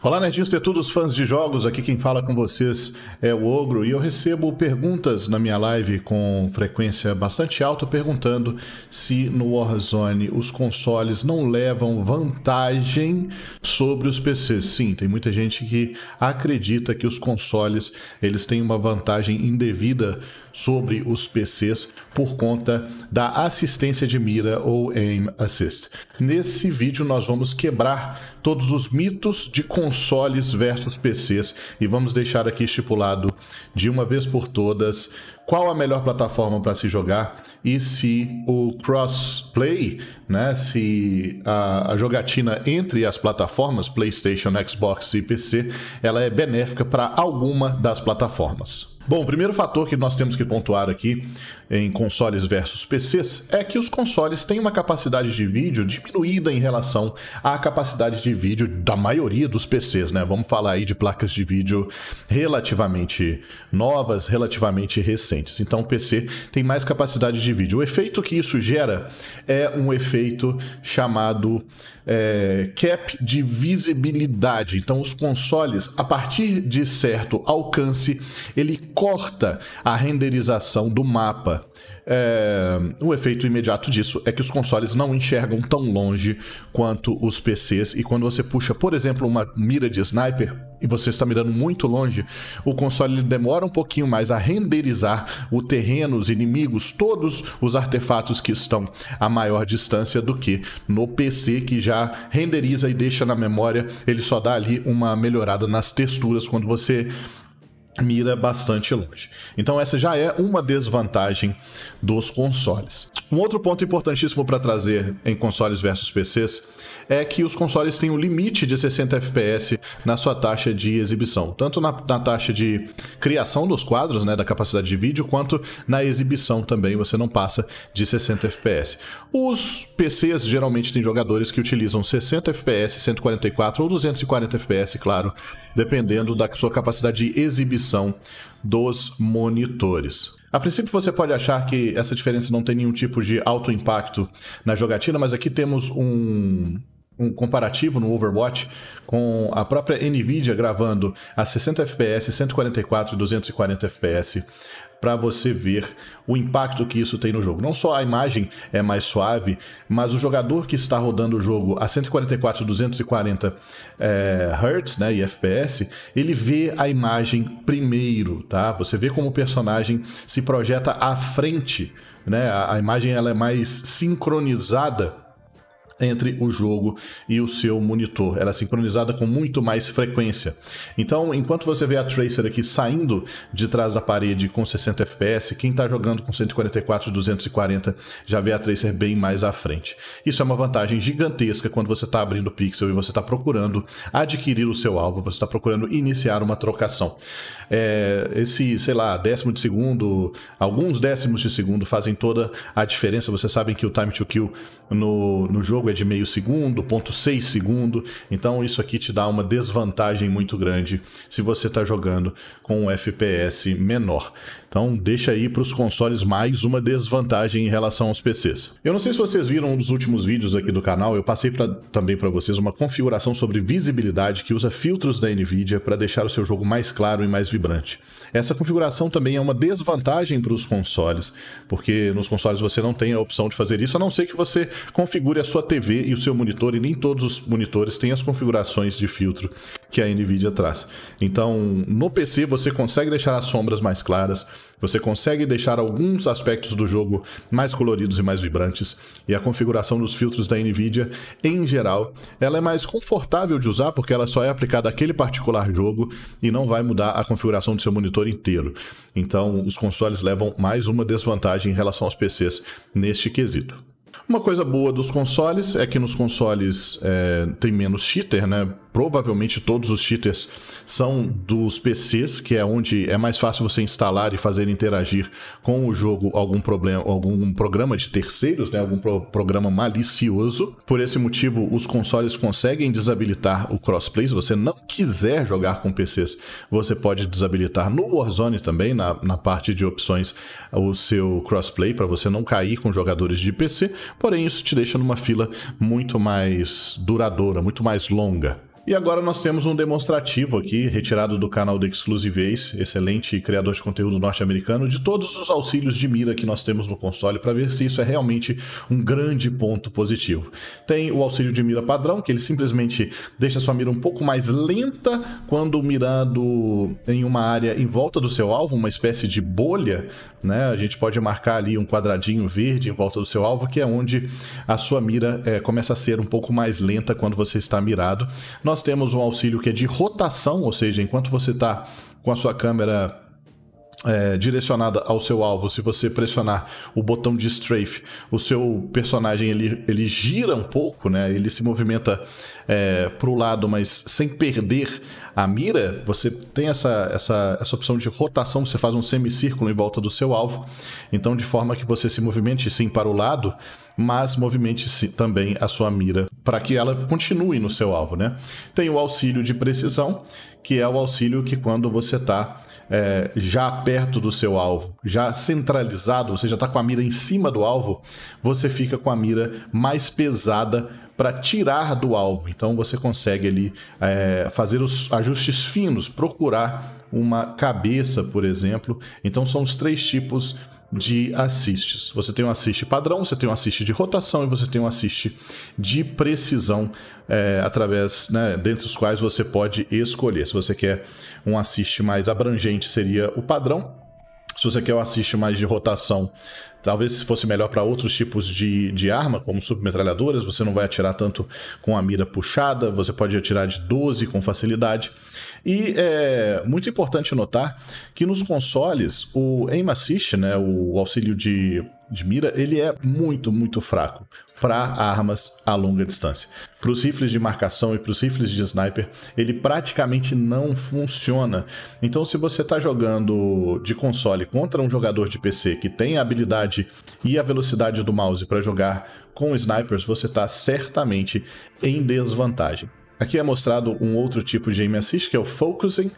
Olá, Nerdinhos e todos fãs de jogos, aqui quem fala com vocês é o Ogro e eu recebo perguntas na minha live com frequência bastante alta perguntando se no Warzone os consoles não levam vantagem sobre os PCs. Sim, tem muita gente que acredita que os consoles eles têm uma vantagem indevida sobre os PCs por conta da assistência de mira ou aim assist. Nesse vídeo nós vamos quebrar todos os mitos de consoles versus PCs e vamos deixar aqui estipulado de uma vez por todas qual a melhor plataforma para se jogar e se o crossplay, né, se a, a, jogatina entre as plataformas PlayStation, Xbox e PC, ela é benéfica para alguma das plataformas. Bom, o primeiro fator que nós temos que pontuar aqui em consoles versus PCs é que os consoles têm uma capacidade de vídeo diminuída em relação à capacidade de vídeo da maioria dos PCs, né? Vamos falar aí de placas de vídeo relativamente novas, relativamente recentes. Então o PC tem mais capacidade de vídeo. O efeito que isso gera é um efeito chamado é, cap de visibilidade. Então os consoles, a partir de certo alcance, ele corta a renderização do mapa é, o efeito imediato disso é que os consoles não enxergam tão longe quanto os PCs. E quando você puxa, por exemplo, uma mira de sniper e você está mirando muito longe, o console demora um pouquinho mais a renderizar o terreno, os inimigos, todos os artefatos que estão a maior distância do que no PC, que já renderiza e deixa na memória. Ele só dá ali uma melhorada nas texturas quando você mira bastante longe. Então essa já é uma desvantagem dos consoles. Um outro ponto importantíssimo para trazer em consoles versus PCs é que os consoles têm um limite de 60 FPS na sua taxa de exibição, tanto na, na, taxa de criação dos quadros, né, da capacidade de vídeo, quanto na exibição também você não passa de 60 FPS. Os PCs geralmente têm jogadores que utilizam 60 FPS, 144 ou 240 FPS, claro, dependendo da sua capacidade de exibição dos monitores. A princípio você pode achar que essa diferença não tem nenhum tipo de alto impacto na jogatina, mas aqui temos um um comparativo no Overwatch com a própria Nvidia gravando a 60 FPS, 144 e 240 FPS para você ver o impacto que isso tem no jogo. Não só a imagem é mais suave, mas o jogador que está rodando o jogo a 144, 240 é, Hz né, e FPS, ele vê a imagem primeiro, tá? Você vê como o personagem se projeta à frente, né? A, a imagem ela é mais sincronizada entre o jogo e o seu monitor. Ela é sincronizada com muito mais frequência. Então, enquanto você vê a Tracer aqui saindo de trás da parede com 60 FPS, quem está jogando com 144 e 240 já vê a Tracer bem mais à frente. Isso é uma vantagem gigantesca quando você está abrindo pixel e você está procurando adquirir o seu alvo, você está procurando iniciar uma trocação. É, esse, sei lá, décimo de segundo, alguns décimos de segundo fazem toda a diferença. Vocês sabem que o time to kill no, no jogo é de meio segundo, ponto seis segundo. Então isso aqui te dá uma desvantagem muito grande se você está jogando com um FPS menor. Então deixa aí para os consoles mais uma desvantagem em relação aos PCs. Eu não sei se vocês viram um dos últimos vídeos aqui do canal, eu passei pra, também para vocês uma configuração sobre visibilidade que usa filtros da Nvidia para deixar o seu jogo mais claro e mais vibrante. Essa configuração também é uma desvantagem para os consoles, porque nos consoles você não tem a opção de fazer isso, a não ser que você configure a sua TV e o seu monitor, e nem todos os monitores têm as configurações de filtro que a Nvidia traz. Então, no PC você consegue deixar as sombras mais claras, você consegue deixar alguns aspectos do jogo mais coloridos e mais vibrantes, e a configuração dos filtros da Nvidia, em geral, ela é mais confortável de usar porque ela só é aplicada àquele particular jogo e não vai mudar a configuração do seu monitor inteiro. Então, os consoles levam mais uma desvantagem em relação aos PCs neste quesito. Uma coisa boa dos consoles é que nos consoles é, tem menos cheater, né? provavelmente todos os cheaters são dos PCs, que é onde é mais fácil você instalar e fazer interagir com o jogo algum problema, algum programa de terceiros, né, algum pro programa malicioso. Por esse motivo, os consoles conseguem desabilitar o crossplay. Se você não quiser jogar com PCs, você pode desabilitar no Warzone também, na, na parte de opções, o seu crossplay para você não cair com jogadores de PC. Porém, isso te deixa numa fila muito mais duradoura, muito mais longa. E agora nós temos um demonstrativo aqui, retirado do canal da Exclusiveis, excelente criador de conteúdo norte-americano, de todos os auxílios de mira que nós temos no console, para ver se isso é realmente um grande ponto positivo. Tem o auxílio de mira padrão, que ele simplesmente deixa sua mira um pouco mais lenta quando mirando em uma área em volta do seu alvo, uma espécie de bolha, né? A gente pode marcar ali um quadradinho verde em volta do seu alvo, que é onde a sua mira é, começa a ser um pouco mais lenta quando você está mirado. Nós nós temos um auxílio que é de rotação, ou seja, enquanto você está com a sua câmera é, direcionada ao seu alvo, se você pressionar o botão de strafe, o seu personagem ele, ele gira um pouco, né? ele se movimenta é, para o lado, mas sem perder a mira, você tem essa, essa, essa opção de rotação, você faz um semicírculo em volta do seu alvo, então de forma que você se movimente sim para o lado, mas movimente também a sua mira para que ela continue no seu alvo, né? Tem o auxílio de precisão, que é o auxílio que quando você está é, já perto do seu alvo, já centralizado, você já está com a mira em cima do alvo, você fica com a mira mais pesada para tirar do alvo. Então você consegue ali é, fazer os ajustes finos, procurar uma cabeça, por exemplo. Então são os três tipos de assists. Você tem um assist padrão, você tem um assist de rotação e você tem um assist de precisão é, através, né, dentre os quais você pode escolher. Se você quer um assist mais abrangente, seria o padrão. Se você quer um assist mais de rotação, Talvez fosse melhor para outros tipos de, de arma, como submetralhadoras, você não vai atirar tanto com a mira puxada, você pode atirar de 12 com facilidade. E é muito importante notar que nos consoles, o Aim Assist, né, o auxílio de, de mira, ele é muito, muito fraco para armas a longa distância. Para os rifles de marcação e para os rifles de sniper, ele praticamente não funciona. Então, se você está jogando de console contra um jogador de PC que tem a habilidade e a velocidade do mouse para jogar com snipers, você está certamente em desvantagem. Aqui é mostrado um outro tipo de aim assist, que é o focusing,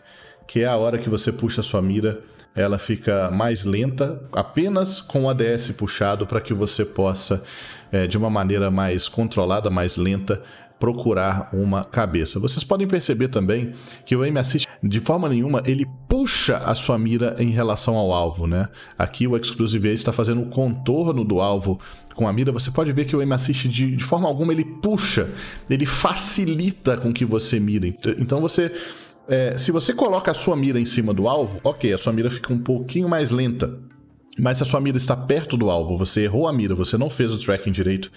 que é a hora que você puxa sua mira, ela fica mais lenta, apenas com o ADS puxado para que você possa, é, de uma maneira mais controlada, mais lenta, procurar uma cabeça. Vocês podem perceber também que o aim assist de forma nenhuma ele puxa a sua mira em relação ao alvo, né? Aqui o exclusive está fazendo o contorno do alvo com a mira. Você pode ver que o aim assist de, de forma alguma ele puxa, ele facilita com que você mire. Então você é, se você coloca a sua mira em cima do alvo, ok, a sua mira fica um pouquinho mais lenta. Mas se a sua mira está perto do alvo, você errou a mira, você não fez o tracking direito,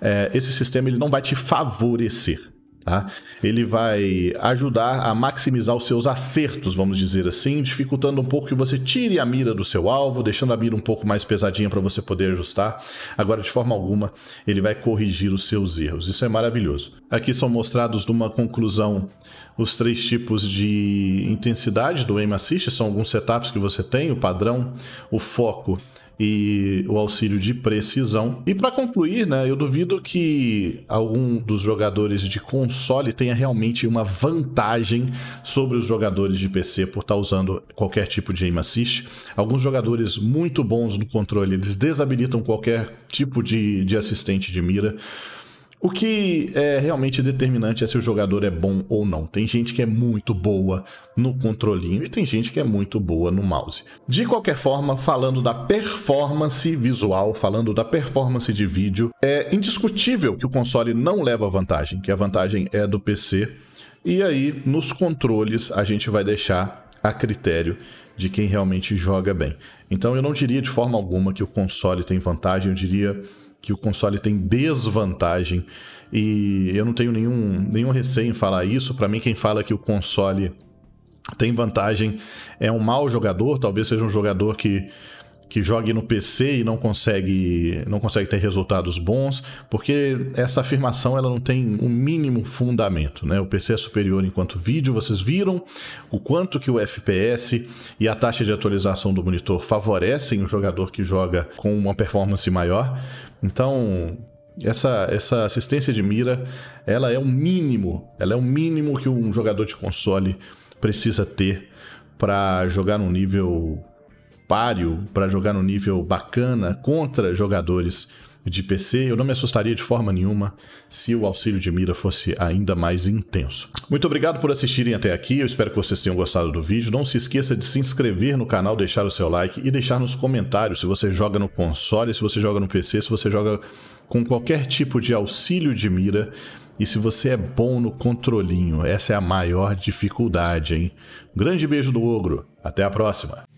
é, esse sistema ele não vai te favorecer. Tá? Ele vai ajudar a maximizar os seus acertos, vamos dizer assim, dificultando um pouco que você tire a mira do seu alvo, deixando a mira um pouco mais pesadinha para você poder ajustar. Agora, de forma alguma, ele vai corrigir os seus erros. Isso é maravilhoso. Aqui são mostrados numa conclusão os três tipos de intensidade do aim assist, são alguns setups que você tem, o padrão, o foco e o auxílio de precisão. E para concluir, né, eu duvido que algum dos jogadores de console tenha realmente uma vantagem sobre os jogadores de PC por estar tá usando qualquer tipo de aim assist. Alguns jogadores muito bons no controle, eles desabilitam qualquer tipo de, de assistente de mira. O que é realmente determinante é se o jogador é bom ou não. Tem gente que é muito boa no controlinho e tem gente que é muito boa no mouse. De qualquer forma, falando da performance visual, falando da performance de vídeo, é indiscutível que o console não leva vantagem, que a vantagem é do PC. E aí, nos controles, a gente vai deixar a critério de quem realmente joga bem. Então, eu não diria de forma alguma que o console tem vantagem, eu diria que o console tem desvantagem. E eu não tenho nenhum, nenhum receio em falar isso. Para mim, quem fala que o console tem vantagem é um mau jogador, talvez seja um jogador que que jogue no PC e não consegue, não consegue ter resultados bons, porque essa afirmação ela não tem o um mínimo fundamento. Né? O PC é superior enquanto vídeo, vocês viram o quanto que o FPS e a taxa de atualização do monitor favorecem o jogador que joga com uma performance maior. Então, essa, essa assistência de mira, ela é o mínimo, ela é o mínimo que um jogador de console precisa ter para jogar num nível páreo para jogar no nível bacana contra jogadores de PC, eu não me assustaria de forma nenhuma se o auxílio de mira fosse ainda mais intenso. Muito obrigado por assistirem até aqui, eu espero que vocês tenham gostado do vídeo. Não se esqueça de se inscrever no canal, deixar o seu like e deixar nos comentários se você joga no console, se você joga no PC, se você joga com qualquer tipo de auxílio de mira e se você é bom no controlinho. Essa é a maior dificuldade, hein? Um grande beijo do ogro, até a próxima!